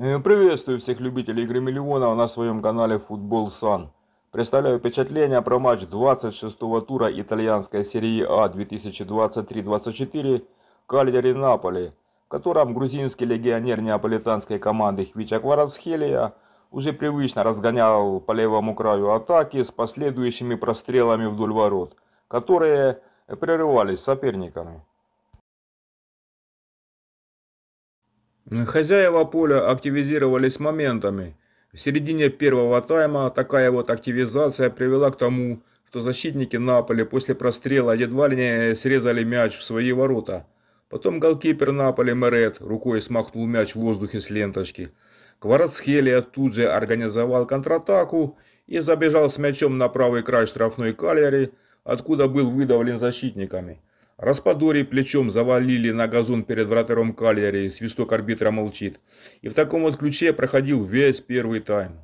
Э, приветствую всех любителей игры миллионов на своем канале Футбол Сан. Представляю впечатление про матч 26-го тура итальянской серии А 2023-24 Кальяри-Наполи, в котором грузинский легионер неаполитанской команды Хвича Кварацхелия уже привычно разгонял по левому краю атаки с последующими прострелами вдоль ворот, которые прерывались соперниками. Хозяева поля активизировались моментами. В середине первого тайма такая вот активизация привела к тому, что защитники Наполи после прострела едва ли не срезали мяч в свои ворота. Потом голкипер Наполи Мерет рукой смахнул мяч в воздухе с ленточки. Кварацхелия тут же организовал контратаку и забежал с мячом на правый край штрафной кальяри, откуда был выдавлен защитниками. Распадори плечом завалили на газон перед вратарем Кальяри, свисток арбитра молчит. И в таком вот ключе проходил весь первый тайм.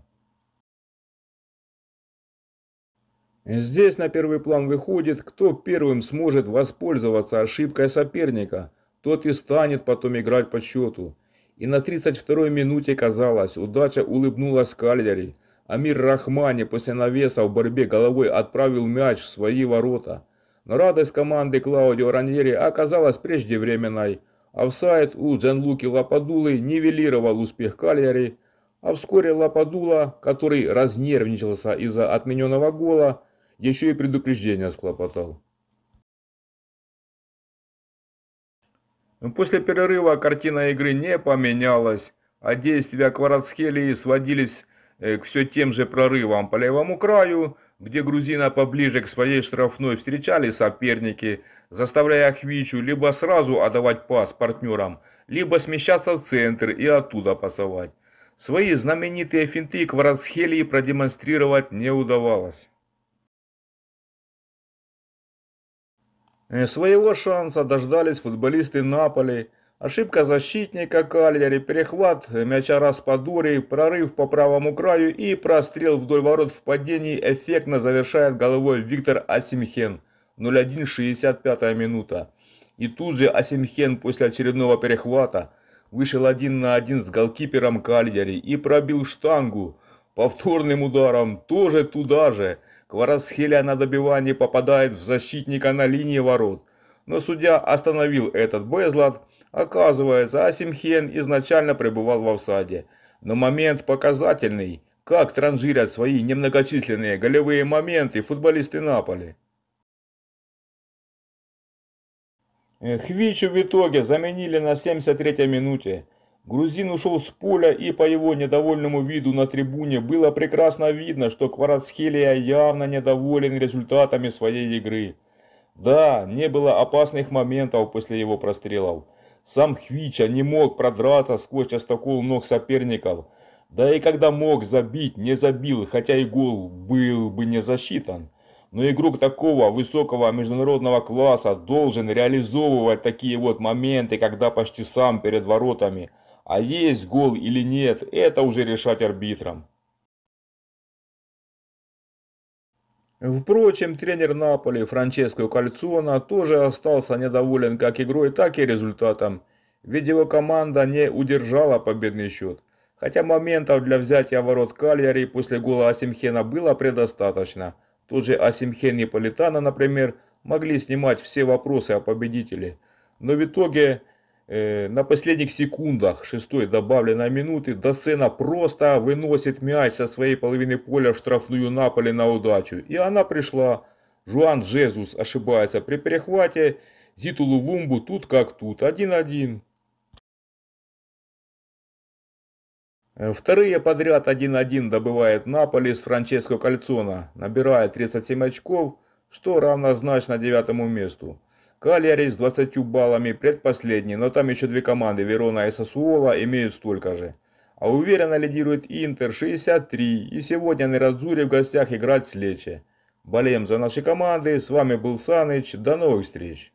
Здесь на первый план выходит, кто первым сможет воспользоваться ошибкой соперника, тот и станет потом играть по счету. И на 32-й минуте, казалось, удача улыбнулась Кальяри. Амир Рахмани после навеса в борьбе головой отправил мяч в свои ворота. Но радость команды Клаудио Раньери оказалась преждевременной. Офсайд у Дзенлуки Лападулы нивелировал успех Кальяри, а вскоре Лападула, который разнервничался из-за отмененного гола, еще и предупреждение склопотал. После перерыва картина игры не поменялась, а действия Кварацхелии сводились Э, к все тем же прорывам по левому краю, где грузина поближе к своей штрафной встречали соперники, заставляя Хвичу либо сразу отдавать пас партнерам, либо смещаться в центр и оттуда пасовать. Свои знаменитые финты к Кварацхелии продемонстрировать не удавалось. Э, своего шанса дождались футболисты Наполи, Ошибка защитника Кальяри, перехват мяча распадури, прорыв по правому краю и прострел вдоль ворот в падении эффектно завершает головой Виктор Асимхен. 0-1-65 минута. И тут же Асимхен после очередного перехвата вышел один на один с голкипером Кальяри и пробил штангу. Повторным ударом тоже туда же. Кварасхеля на добивании попадает в защитника на линии ворот. Но судья остановил этот безлад Оказывается, Асимхен изначально пребывал в осаде. Но момент показательный, как транжирят свои немногочисленные голевые моменты футболисты Наполи. Хвичу в итоге заменили на 73-й минуте. Грузин ушел с поля, и по его недовольному виду на трибуне было прекрасно видно, что Кварацхелия явно недоволен результатами своей игры. Да, не было опасных моментов после его прострелов. Сам Хвича не мог продраться сквозь частокол ног соперников. Да и когда мог забить, не забил, хотя и гол был бы не засчитан. Но игрок такого высокого международного класса должен реализовывать такие вот моменты, когда почти сам перед воротами. А есть гол или нет, это уже решать арбитрам. Впрочем, тренер Наполи Франческо Кальцона тоже остался недоволен как игрой, так и результатом, ведь его команда не удержала победный счет. Хотя моментов для взятия ворот Кальяри после гола Асимхена было предостаточно. Тот же Асимхен и Политана, например, могли снимать все вопросы о победителе. Но в итоге Э, на последних секундах шестой добавленной минуты Досена просто выносит мяч со своей половины поля в штрафную Наполе на удачу. И она пришла. Жуан Джезус ошибается при перехвате. Зитулу Вумбу, тут как тут. 1-1. Э, вторые подряд 1-1 добывает Наполи с Франческо Кальцона. Набирает 37 очков, что равнозначно девятому месту. Кальяри с 20 баллами предпоследний, но там еще две команды, Верона и Сосуола, имеют столько же. А уверенно лидирует Интер 63, и сегодня на Радзуре в гостях играть с Лечи. Болеем за наши команды, с вами был Саныч, до новых встреч!